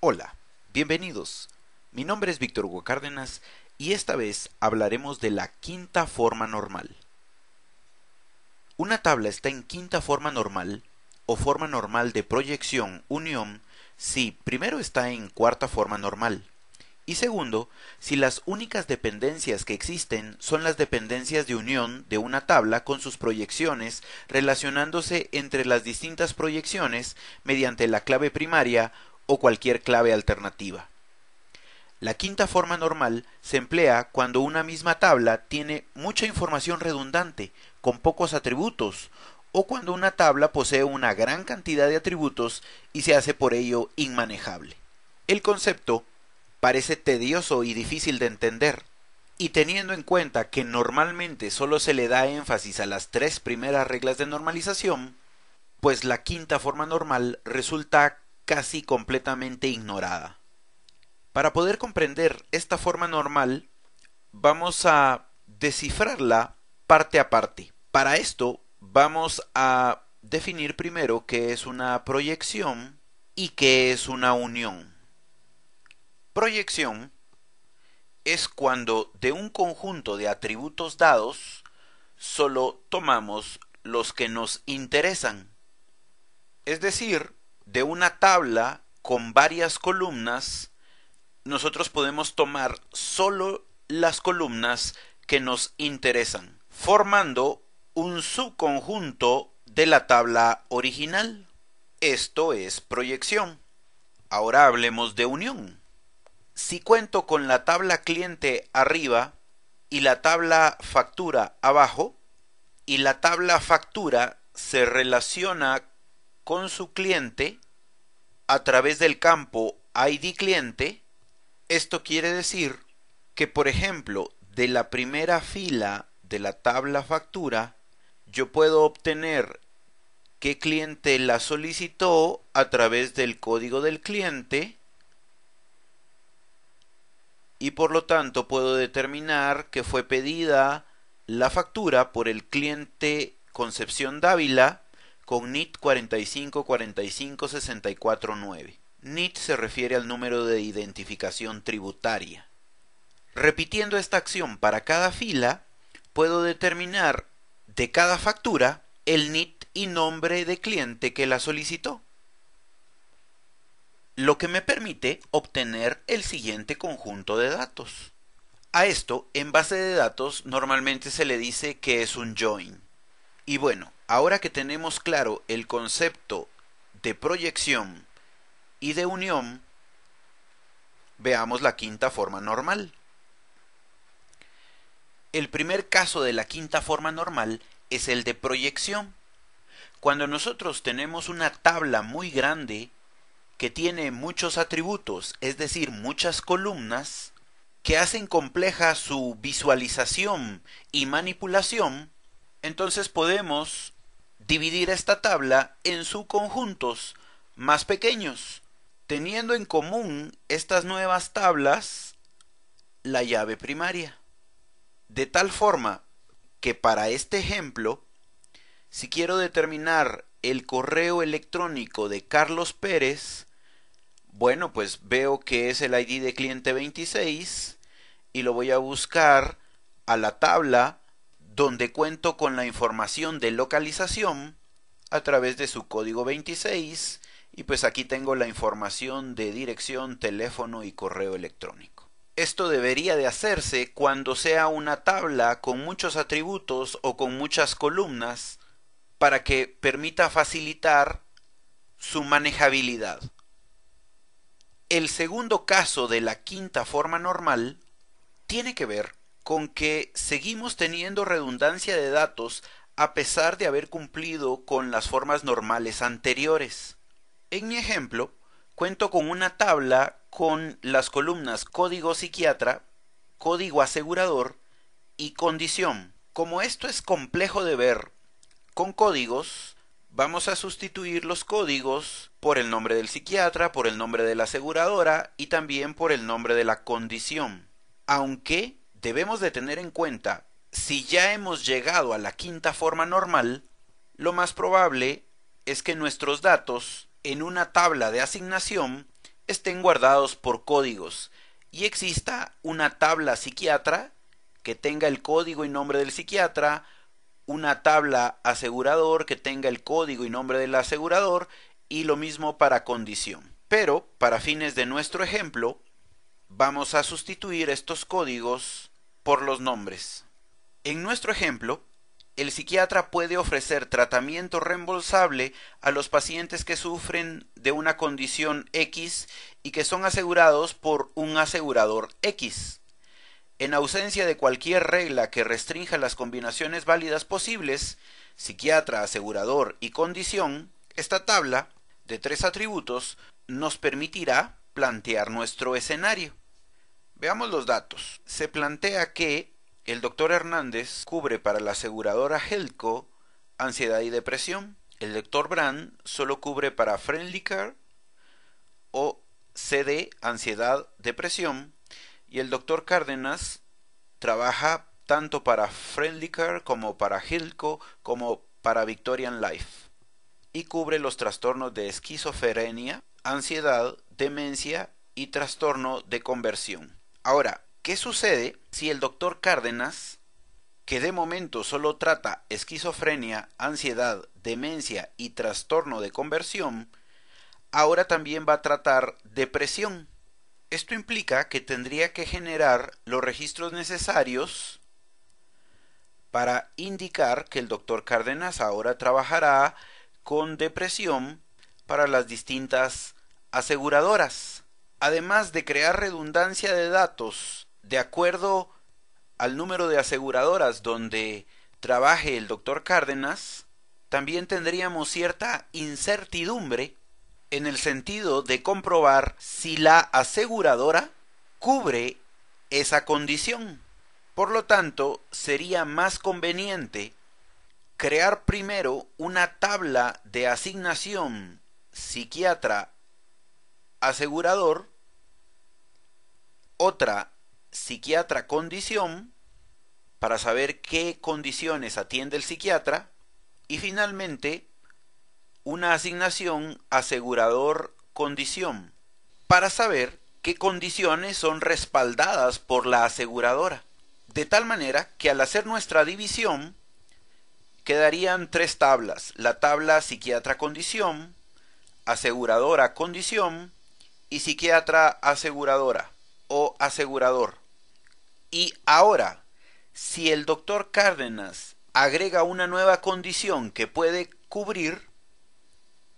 Hola, bienvenidos. Mi nombre es Víctor Hugo Cárdenas y esta vez hablaremos de la quinta forma normal. Una tabla está en quinta forma normal o forma normal de proyección unión si primero está en cuarta forma normal y segundo si las únicas dependencias que existen son las dependencias de unión de una tabla con sus proyecciones relacionándose entre las distintas proyecciones mediante la clave primaria o cualquier clave alternativa. La quinta forma normal se emplea cuando una misma tabla tiene mucha información redundante, con pocos atributos, o cuando una tabla posee una gran cantidad de atributos y se hace por ello inmanejable. El concepto parece tedioso y difícil de entender, y teniendo en cuenta que normalmente solo se le da énfasis a las tres primeras reglas de normalización, pues la quinta forma normal resulta casi completamente ignorada. Para poder comprender esta forma normal, vamos a descifrarla parte a parte. Para esto, vamos a definir primero qué es una proyección y qué es una unión. Proyección es cuando de un conjunto de atributos dados solo tomamos los que nos interesan. Es decir, de una tabla con varias columnas, nosotros podemos tomar solo las columnas que nos interesan, formando un subconjunto de la tabla original. Esto es proyección. Ahora hablemos de unión. Si cuento con la tabla cliente arriba y la tabla factura abajo, y la tabla factura se relaciona con su cliente a través del campo ID cliente. Esto quiere decir que, por ejemplo, de la primera fila de la tabla factura, yo puedo obtener qué cliente la solicitó a través del código del cliente y por lo tanto puedo determinar que fue pedida la factura por el cliente Concepción Dávila con NIT 4545649. NIT se refiere al número de identificación tributaria. Repitiendo esta acción para cada fila, puedo determinar de cada factura el NIT y nombre de cliente que la solicitó. Lo que me permite obtener el siguiente conjunto de datos. A esto, en base de datos, normalmente se le dice que es un join. Y bueno, Ahora que tenemos claro el concepto de proyección y de unión, veamos la quinta forma normal. El primer caso de la quinta forma normal es el de proyección. Cuando nosotros tenemos una tabla muy grande que tiene muchos atributos, es decir, muchas columnas, que hacen compleja su visualización y manipulación, entonces podemos dividir esta tabla en subconjuntos más pequeños, teniendo en común estas nuevas tablas la llave primaria. De tal forma que para este ejemplo, si quiero determinar el correo electrónico de Carlos Pérez, bueno, pues veo que es el ID de cliente 26 y lo voy a buscar a la tabla donde cuento con la información de localización a través de su código 26 y pues aquí tengo la información de dirección, teléfono y correo electrónico. Esto debería de hacerse cuando sea una tabla con muchos atributos o con muchas columnas para que permita facilitar su manejabilidad. El segundo caso de la quinta forma normal tiene que ver con que seguimos teniendo redundancia de datos a pesar de haber cumplido con las formas normales anteriores. En mi ejemplo, cuento con una tabla con las columnas código psiquiatra, código asegurador y condición. Como esto es complejo de ver con códigos, vamos a sustituir los códigos por el nombre del psiquiatra, por el nombre de la aseguradora y también por el nombre de la condición. Aunque debemos de tener en cuenta si ya hemos llegado a la quinta forma normal, lo más probable es que nuestros datos en una tabla de asignación estén guardados por códigos y exista una tabla psiquiatra que tenga el código y nombre del psiquiatra, una tabla asegurador que tenga el código y nombre del asegurador y lo mismo para condición. Pero, para fines de nuestro ejemplo, vamos a sustituir estos códigos por los nombres. En nuestro ejemplo, el psiquiatra puede ofrecer tratamiento reembolsable a los pacientes que sufren de una condición X y que son asegurados por un asegurador X. En ausencia de cualquier regla que restrinja las combinaciones válidas posibles, psiquiatra, asegurador y condición, esta tabla, de tres atributos, nos permitirá plantear nuestro escenario. Veamos los datos. Se plantea que el doctor Hernández cubre para la aseguradora Helco ansiedad y depresión. El Dr. Brand solo cubre para Friendly Care o CD, ansiedad, depresión. Y el doctor Cárdenas trabaja tanto para Friendly Care como para Helco como para Victorian Life y cubre los trastornos de esquizofrenia, ansiedad, demencia y trastorno de conversión. Ahora, ¿qué sucede si el doctor Cárdenas, que de momento solo trata esquizofrenia, ansiedad, demencia y trastorno de conversión, ahora también va a tratar depresión? Esto implica que tendría que generar los registros necesarios para indicar que el doctor Cárdenas ahora trabajará con depresión para las distintas aseguradoras además de crear redundancia de datos de acuerdo al número de aseguradoras donde trabaje el doctor Cárdenas, también tendríamos cierta incertidumbre en el sentido de comprobar si la aseguradora cubre esa condición. Por lo tanto, sería más conveniente crear primero una tabla de asignación psiquiatra asegurador, otra psiquiatra condición para saber qué condiciones atiende el psiquiatra y finalmente una asignación asegurador condición para saber qué condiciones son respaldadas por la aseguradora. De tal manera que al hacer nuestra división quedarían tres tablas, la tabla psiquiatra condición, aseguradora condición y psiquiatra aseguradora o asegurador. Y ahora, si el doctor Cárdenas agrega una nueva condición que puede cubrir,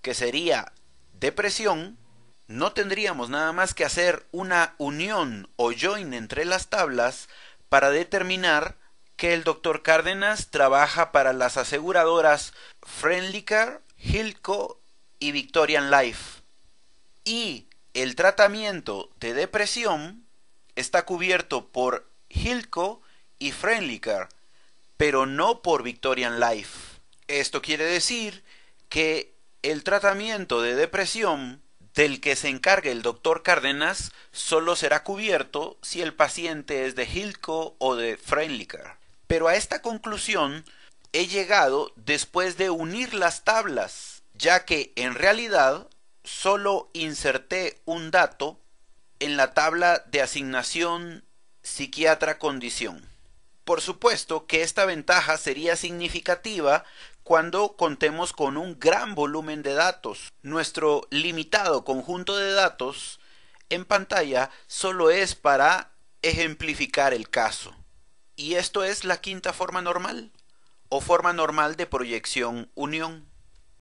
que sería depresión, no tendríamos nada más que hacer una unión o join entre las tablas para determinar que el doctor Cárdenas trabaja para las aseguradoras Friendly Care, Hilco y Victorian Life. Y el tratamiento de depresión está cubierto por Hilco y Friendlicher, pero no por Victorian Life. Esto quiere decir que el tratamiento de depresión del que se encargue el doctor Cárdenas solo será cubierto si el paciente es de Hilco o de Friendlicher. Pero a esta conclusión he llegado después de unir las tablas, ya que en realidad solo inserté un dato en la tabla de asignación psiquiatra condición. Por supuesto que esta ventaja sería significativa cuando contemos con un gran volumen de datos. Nuestro limitado conjunto de datos en pantalla solo es para ejemplificar el caso. Y esto es la quinta forma normal o forma normal de proyección unión.